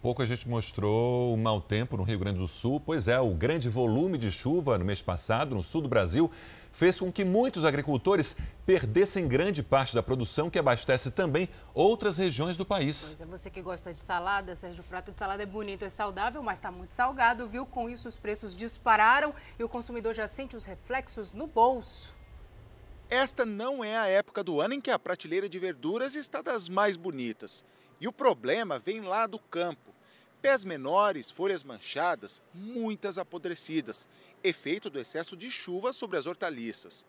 Pouco a gente mostrou o mau tempo no Rio Grande do Sul. Pois é, o grande volume de chuva no mês passado no sul do Brasil fez com que muitos agricultores perdessem grande parte da produção que abastece também outras regiões do país. Pois é, você que gosta de salada, Sérgio, o prato de salada é bonito, é saudável, mas está muito salgado, viu? Com isso, os preços dispararam e o consumidor já sente os reflexos no bolso. Esta não é a época do ano em que a prateleira de verduras está das mais bonitas. E o problema vem lá do campo. Pés menores, folhas manchadas, muitas apodrecidas, efeito do excesso de chuva sobre as hortaliças.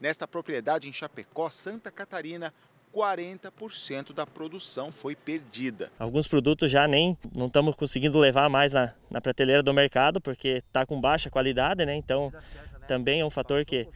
Nesta propriedade em Chapecó, Santa Catarina, 40% da produção foi perdida. Alguns produtos já nem não estamos conseguindo levar mais na, na prateleira do mercado porque está com baixa qualidade, né? Então né? também é um fator que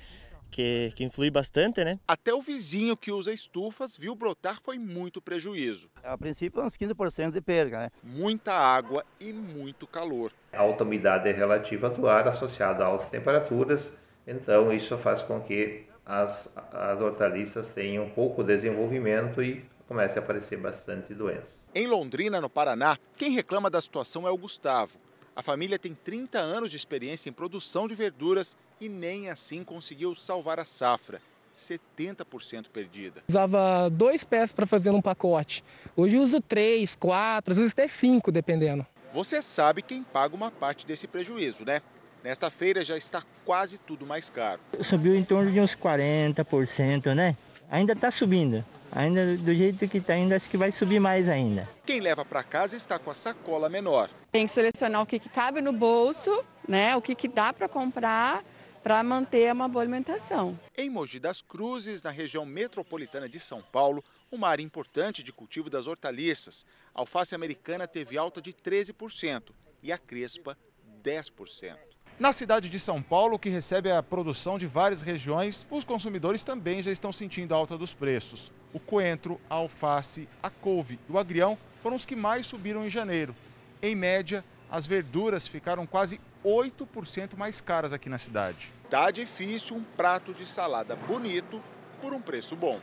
que, que influi bastante, né? Até o vizinho que usa estufas viu brotar foi muito prejuízo. A princípio, uns 15% de perda, né? Muita água e muito calor. A alta umidade é relativa do ar associada a altas temperaturas, então isso faz com que as, as hortaliças tenham pouco desenvolvimento e comece a aparecer bastante doença. Em Londrina, no Paraná, quem reclama da situação é o Gustavo. A família tem 30 anos de experiência em produção de verduras e nem assim conseguiu salvar a safra. 70% perdida. Usava dois pés para fazer um pacote. Hoje uso três, quatro, às vezes até cinco, dependendo. Você sabe quem paga uma parte desse prejuízo, né? Nesta feira já está quase tudo mais caro. Subiu em torno de uns 40%, né? Ainda está subindo. Ainda do jeito que está ainda, acho que vai subir mais ainda. Quem leva para casa está com a sacola menor. Tem que selecionar o que, que cabe no bolso, né? O que, que dá para comprar para manter uma boa alimentação. Em Mogi das Cruzes, na região metropolitana de São Paulo, uma área importante de cultivo das hortaliças. A alface americana teve alta de 13% e a crespa 10%. Na cidade de São Paulo, que recebe a produção de várias regiões, os consumidores também já estão sentindo a alta dos preços. O coentro, a alface, a couve e o agrião foram os que mais subiram em janeiro. Em média, as verduras ficaram quase 8% mais caras aqui na cidade. Tá difícil um prato de salada bonito por um preço bom.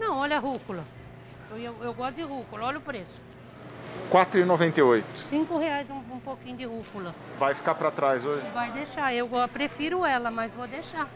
Não, olha a rúcula. Eu, eu, eu gosto de rúcula, olha o preço. R$ 4,98. R$ reais um, um pouquinho de rúcula. Vai ficar para trás hoje? Vai deixar, eu prefiro ela, mas vou deixar.